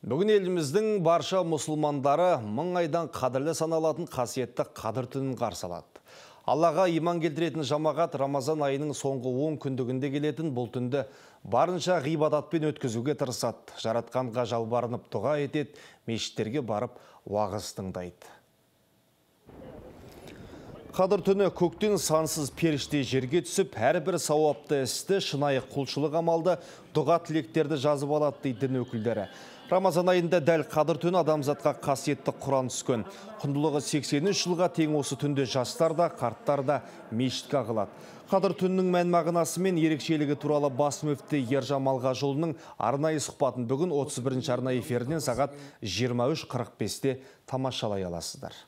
Бүгін еліміздің барша мұсылмандары мың айдан қадірлі саналатын қасиетті қадір түнін қарсы Аллаға иман келтіретін жамағат Рамазан айының соңғы 10 күндігінде келетін бұл түнді барынша ғибадатпен өткізуге тырысады. Жаратқанға жалбарынып тұға етеді, мешіттерге барып уағыз тыңдайды қадыр түні көктен сансыз періште жерге түсіп, әрбір сауапты істі шынайы құлшылық амалды дұға тілектерді жазып алады дейді дін өкілдері. Рамазан айында дәл қадыр түні адамзатқа қасиетті Құран түскен. Құндылығы 83 жылға тең осы түнде жастар да, қарттар да мешітке ағылады. Қадыр түнінің мән мағынасы мен ерекшелігі туралы бас мүфті Ержан жолының арнайы сұхбатын бүгін 31 арнайы эфирінен сағат 23.45-те тамашалай аласыздар.